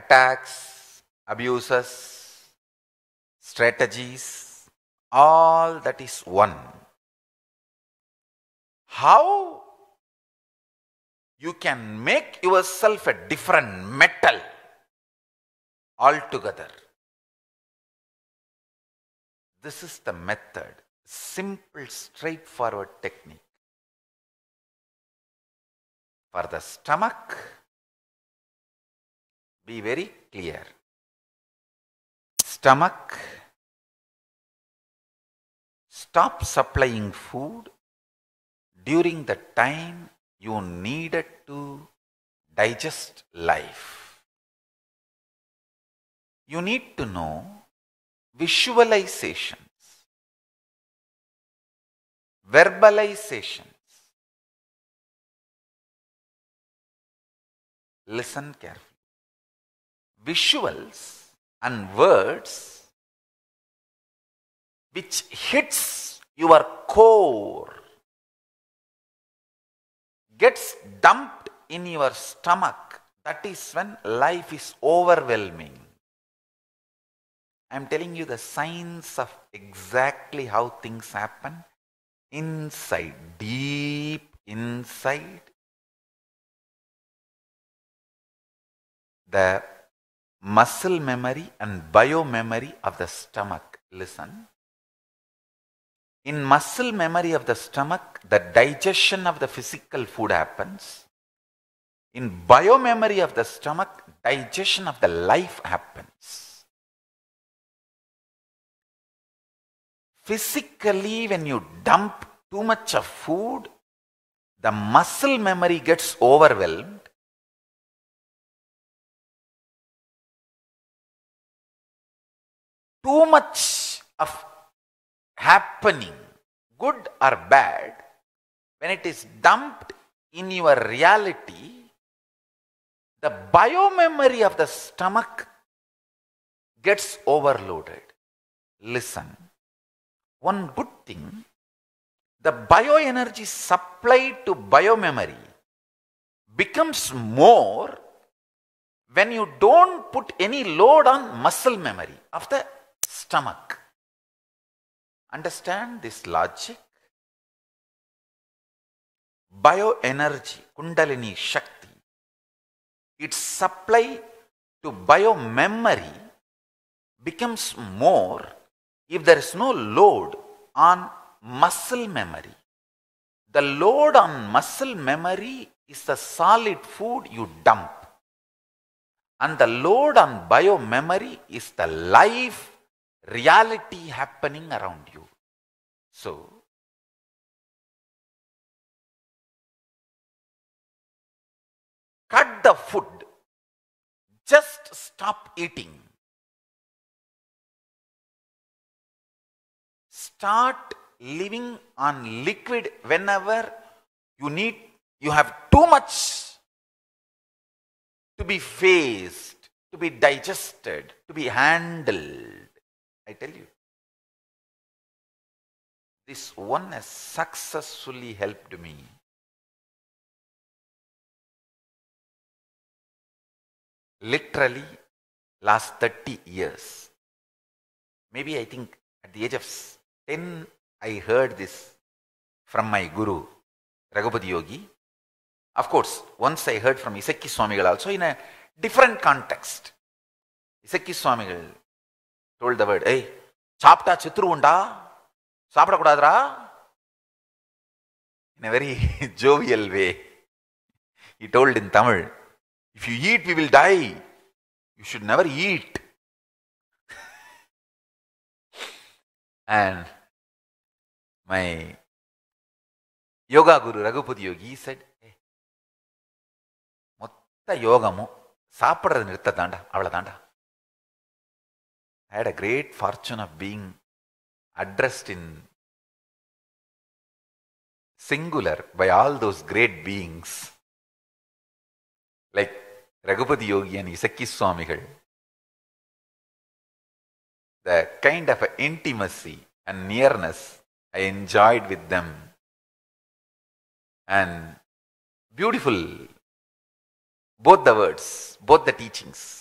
attacks, abuses, strategies, all that is one. How you can make yourself a different metal altogether. This is the method, simple, straightforward technique. For the stomach, be very clear. Stomach stop supplying food during the time you needed to digest life. You need to know visualizations, verbalizations. Listen carefully visuals and words which hits your core gets dumped in your stomach that is when life is overwhelming i am telling you the science of exactly how things happen inside deep inside the muscle memory and bio memory of the stomach. Listen. In muscle memory of the stomach, the digestion of the physical food happens. In bio memory of the stomach, digestion of the life happens. Physically, when you dump too much of food, the muscle memory gets overwhelmed too much of happening, good or bad, when it is dumped in your reality, the biomemory of the stomach gets overloaded. Listen, one good thing, the bioenergy supplied to biomemory becomes more when you don't put any load on muscle memory of the stomach. Understand this logic? Bioenergy, Kundalini Shakti, its supply to bio memory becomes more if there is no load on muscle memory. The load on muscle memory is the solid food you dump. And the load on bio memory is the life reality happening around you. So, cut the food, just stop eating. Start living on liquid whenever you need, you have too much to be faced, to be digested, to be handled. I tell you. This oneness successfully helped me literally last 30 years. Maybe I think at the age of 10, I heard this from my guru, Raghupati Yogi. Of course, once I heard from Isaki Swamigal also in a different context. Isaki Swamigal told the word ஏய் சாப்பிட்டா சித்துருவோண்டா சாப்பிடக்கூடாதுரா in a very jovial way he told in Tamil if you eat we will die you should never eat and my yoga guru Raghupathi Yogi said மொத்த யோகமும் சாப்பிட்றது நிறுத்த தாண்டா அவ்வளோ தாண்டா I had a great fortune of being addressed in singular by all those great beings like Raghupati Yogi and Isaki Swamigal. The kind of intimacy and nearness I enjoyed with them and beautiful both the words, both the teachings.